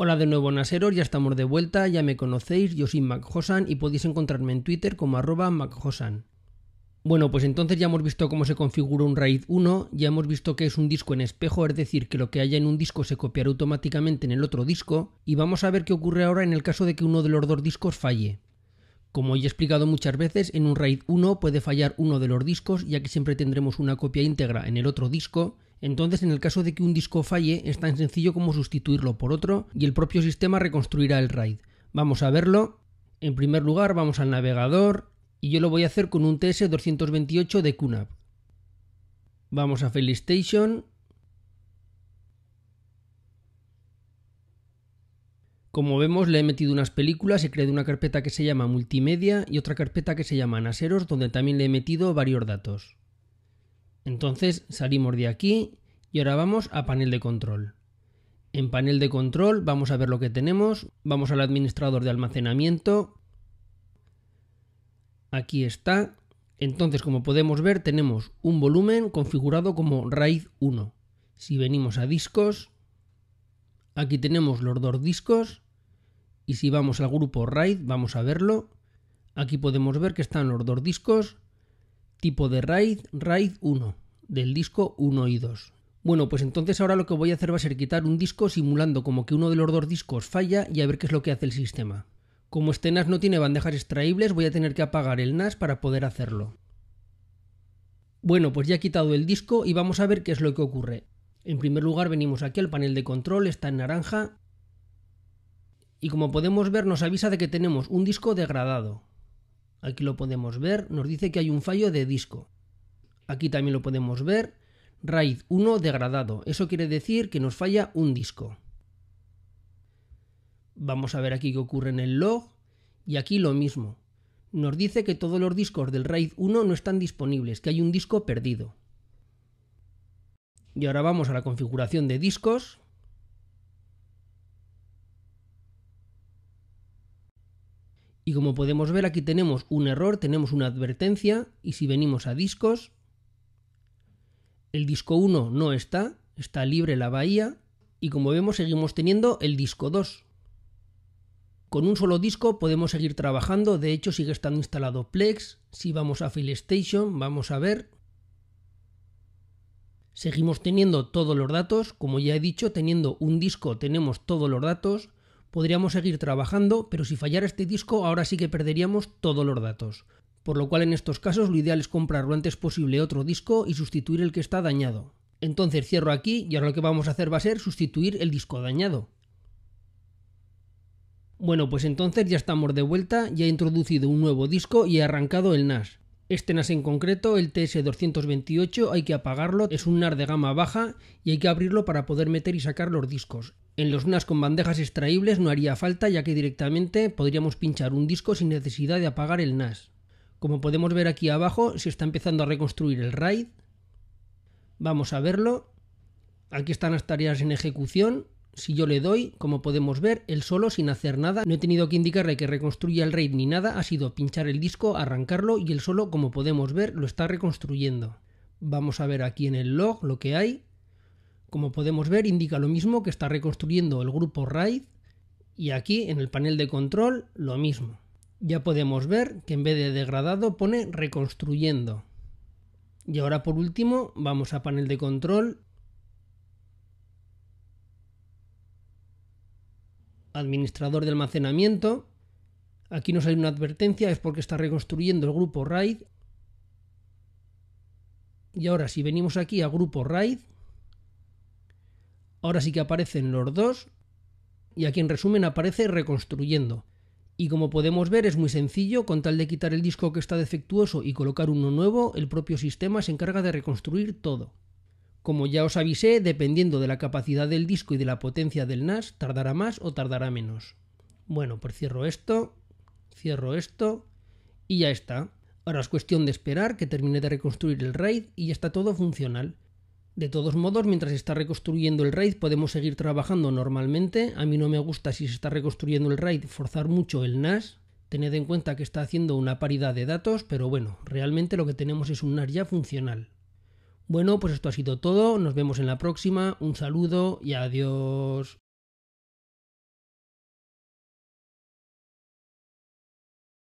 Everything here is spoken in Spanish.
Hola de nuevo Naseros, ya estamos de vuelta, ya me conocéis, yo soy MacHosan y podéis encontrarme en Twitter como arroba MacHosan. Bueno, pues entonces ya hemos visto cómo se configura un RAID 1, ya hemos visto que es un disco en espejo, es decir, que lo que haya en un disco se copiará automáticamente en el otro disco, y vamos a ver qué ocurre ahora en el caso de que uno de los dos discos falle. Como he explicado muchas veces, en un RAID 1 puede fallar uno de los discos, ya que siempre tendremos una copia íntegra en el otro disco, entonces, en el caso de que un disco falle, es tan sencillo como sustituirlo por otro y el propio sistema reconstruirá el RAID. Vamos a verlo. En primer lugar, vamos al navegador y yo lo voy a hacer con un TS228 de QNAP. Vamos a Station. Como vemos, le he metido unas películas, he creado una carpeta que se llama multimedia y otra carpeta que se llama naseros, donde también le he metido varios datos. Entonces salimos de aquí y ahora vamos a panel de control. En panel de control vamos a ver lo que tenemos, vamos al administrador de almacenamiento, aquí está. Entonces, como podemos ver, tenemos un volumen configurado como RAID 1. Si venimos a discos, aquí tenemos los dos discos. Y si vamos al grupo RAID, vamos a verlo. Aquí podemos ver que están los dos discos tipo de RAID, RAID 1, del disco 1 y 2. Bueno, pues entonces ahora lo que voy a hacer va a ser quitar un disco simulando como que uno de los dos discos falla y a ver qué es lo que hace el sistema. Como este NAS no tiene bandejas extraíbles, voy a tener que apagar el NAS para poder hacerlo. Bueno, pues ya he quitado el disco y vamos a ver qué es lo que ocurre. En primer lugar venimos aquí al panel de control, está en naranja. Y como podemos ver nos avisa de que tenemos un disco degradado. Aquí lo podemos ver, nos dice que hay un fallo de disco. Aquí también lo podemos ver, RAID 1 degradado. Eso quiere decir que nos falla un disco. Vamos a ver aquí qué ocurre en el log y aquí lo mismo. Nos dice que todos los discos del RAID 1 no están disponibles, que hay un disco perdido. Y ahora vamos a la configuración de discos. Y como podemos ver aquí tenemos un error, tenemos una advertencia y si venimos a discos, el disco 1 no está, está libre la bahía y como vemos seguimos teniendo el disco 2. Con un solo disco podemos seguir trabajando, de hecho sigue estando instalado Plex, si vamos a FileStation vamos a ver. Seguimos teniendo todos los datos, como ya he dicho, teniendo un disco tenemos todos los datos, podríamos seguir trabajando, pero si fallara este disco ahora sí que perderíamos todos los datos. Por lo cual en estos casos lo ideal es comprar lo antes posible otro disco y sustituir el que está dañado. Entonces cierro aquí y ahora lo que vamos a hacer va a ser sustituir el disco dañado. Bueno, pues entonces ya estamos de vuelta, ya he introducido un nuevo disco y he arrancado el NAS. Este NAS en concreto, el TS228, hay que apagarlo, es un NAS de gama baja y hay que abrirlo para poder meter y sacar los discos. En los NAS con bandejas extraíbles no haría falta ya que directamente podríamos pinchar un disco sin necesidad de apagar el NAS. Como podemos ver aquí abajo se está empezando a reconstruir el RAID. Vamos a verlo. Aquí están las tareas en ejecución. Si yo le doy, como podemos ver, él solo sin hacer nada, no he tenido que indicarle que reconstruya el RAID ni nada, ha sido pinchar el disco, arrancarlo y él solo, como podemos ver, lo está reconstruyendo. Vamos a ver aquí en el log lo que hay. Como podemos ver, indica lo mismo que está reconstruyendo el grupo RAID y aquí en el panel de control lo mismo. Ya podemos ver que en vez de degradado pone reconstruyendo. Y ahora por último vamos a panel de control, administrador de almacenamiento. Aquí nos hay una advertencia, es porque está reconstruyendo el grupo RAID. Y ahora si venimos aquí a grupo RAID, Ahora sí que aparecen los dos y aquí en resumen aparece reconstruyendo. Y como podemos ver es muy sencillo, con tal de quitar el disco que está defectuoso y colocar uno nuevo, el propio sistema se encarga de reconstruir todo. Como ya os avisé, dependiendo de la capacidad del disco y de la potencia del NAS, tardará más o tardará menos. Bueno, pues cierro esto, cierro esto y ya está. Ahora es cuestión de esperar que termine de reconstruir el RAID y ya está todo funcional. De todos modos, mientras se está reconstruyendo el RAID podemos seguir trabajando normalmente. A mí no me gusta si se está reconstruyendo el RAID forzar mucho el NAS. Tened en cuenta que está haciendo una paridad de datos, pero bueno, realmente lo que tenemos es un NAS ya funcional. Bueno, pues esto ha sido todo. Nos vemos en la próxima. Un saludo y adiós.